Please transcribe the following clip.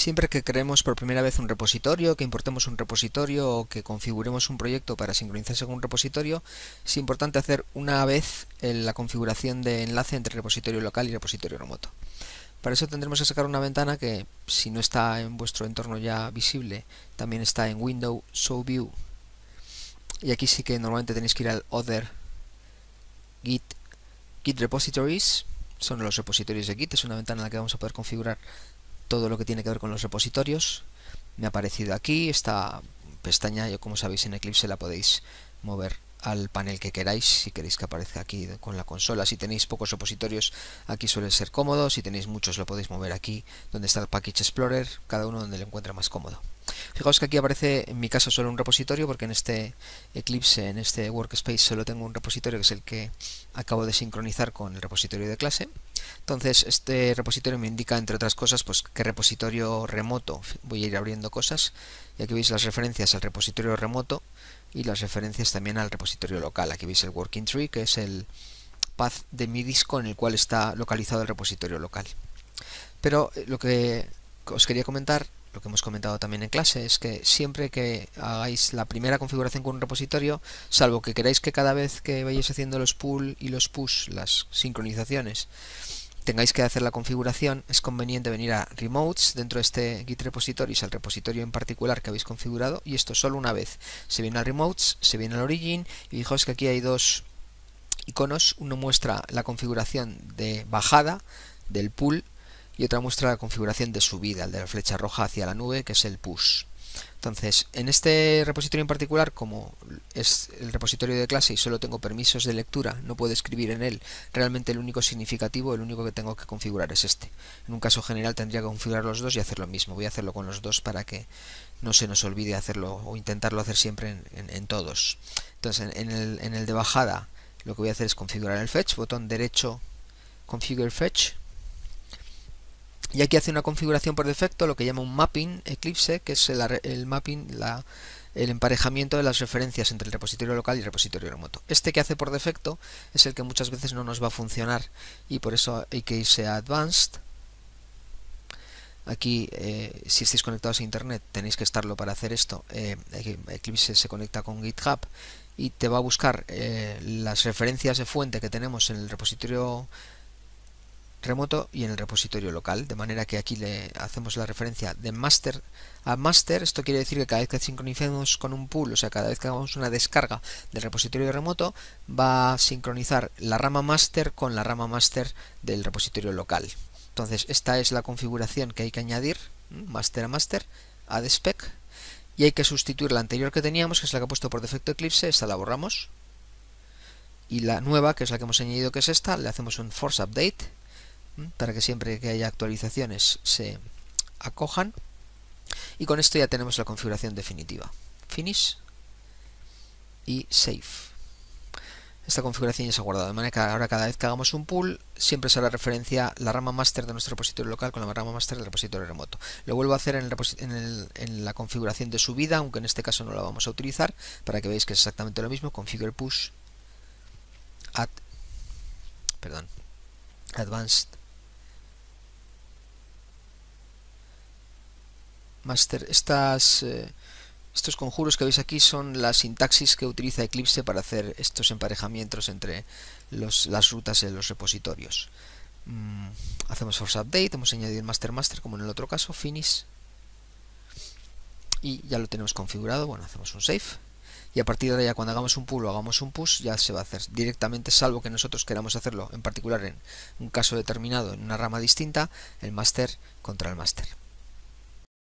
Siempre que creemos por primera vez un repositorio, que importemos un repositorio o que configuremos un proyecto para sincronizarse con un repositorio, es importante hacer una vez eh, la configuración de enlace entre repositorio local y repositorio remoto. Para eso tendremos que sacar una ventana que, si no está en vuestro entorno ya visible, también está en Windows Show View. Y aquí sí que normalmente tenéis que ir al Other Git, Git Repositories, son los repositorios de Git, es una ventana en la que vamos a poder configurar todo lo que tiene que ver con los repositorios. Me ha aparecido aquí esta pestaña, yo como sabéis en Eclipse la podéis mover al panel que queráis, si queréis que aparezca aquí con la consola. Si tenéis pocos repositorios, aquí suele ser cómodo. Si tenéis muchos, lo podéis mover aquí, donde está el Package Explorer, cada uno donde lo encuentra más cómodo. Fijaos que aquí aparece, en mi caso, solo un repositorio, porque en este Eclipse, en este Workspace, solo tengo un repositorio, que es el que acabo de sincronizar con el repositorio de clase. Entonces este repositorio me indica entre otras cosas pues qué repositorio remoto voy a ir abriendo cosas y aquí veis las referencias al repositorio remoto y las referencias también al repositorio local. Aquí veis el working tree que es el path de mi disco en el cual está localizado el repositorio local. Pero eh, lo que os quería comentar lo que hemos comentado también en clase es que siempre que hagáis la primera configuración con un repositorio, salvo que queráis que cada vez que vayáis haciendo los pull y los push, las sincronizaciones, tengáis que hacer la configuración, es conveniente venir a Remotes dentro de este Git Repositories, al repositorio en particular que habéis configurado, y esto solo una vez. Se viene a Remotes, se viene al Origin, y fijaos que aquí hay dos iconos, uno muestra la configuración de bajada del pool y otra muestra la configuración de subida, el de la flecha roja hacia la nube, que es el push. Entonces, en este repositorio en particular, como es el repositorio de clase y solo tengo permisos de lectura, no puedo escribir en él, realmente el único significativo, el único que tengo que configurar es este. En un caso general tendría que configurar los dos y hacer lo mismo. Voy a hacerlo con los dos para que no se nos olvide hacerlo o intentarlo hacer siempre en, todos. Entonces, en el, en el de bajada, lo que voy a hacer es configurar el fetch, botón derecho, configure fetch, y aquí hace una configuración por defecto, lo que llama un mapping Eclipse, que es el, mapping, el emparejamiento de las referencias entre el repositorio local y el repositorio remoto. Este que hace por defecto es el que muchas veces no nos va a funcionar y por eso hay que irse a Advanced. Aquí, eh, si estáis conectados a Internet, tenéis que estarlo para hacer esto. Eh, eclipse se conecta con GitHub y te va a buscar eh, las referencias de fuente que tenemos en el repositorio remoto y en el repositorio local, de manera que aquí le hacemos la referencia de master a master, esto quiere decir que cada vez que sincronicemos con un pool, o sea, cada vez que hagamos una descarga del repositorio remoto, va a sincronizar la rama master con la rama master del repositorio local. Entonces, esta es la configuración que hay que añadir, master a master, a spec, y hay que sustituir la anterior que teníamos, que es la que ha puesto por defecto Eclipse, esta la borramos, y la nueva, que es la que hemos añadido, que es esta, le hacemos un force update, para que siempre que haya actualizaciones se acojan. Y con esto ya tenemos la configuración definitiva. Finish y Save. Esta configuración ya se ha guardado, de manera que ahora cada vez que hagamos un pull siempre se referencia la rama master de nuestro repositorio local con la rama master del repositorio remoto. Lo vuelvo a hacer en, la configuración de subida, aunque en este caso no la vamos a utilizar, para que veáis que es exactamente lo mismo. Configure push at, perdón, advanced master, eh, estos conjuros que veis aquí son la sintaxis que utiliza Eclipse para hacer estos emparejamientos entre las rutas en los repositorios. Mm, hacemos force update, hemos añadido el master master como en el otro caso, finish. Y ya lo tenemos configurado, bueno, hacemos un save y a partir de ahí cuando hagamos un pull o hagamos un push ya se va a hacer directamente salvo que nosotros queramos hacerlo en particular en un caso determinado en una rama distinta el master contra el master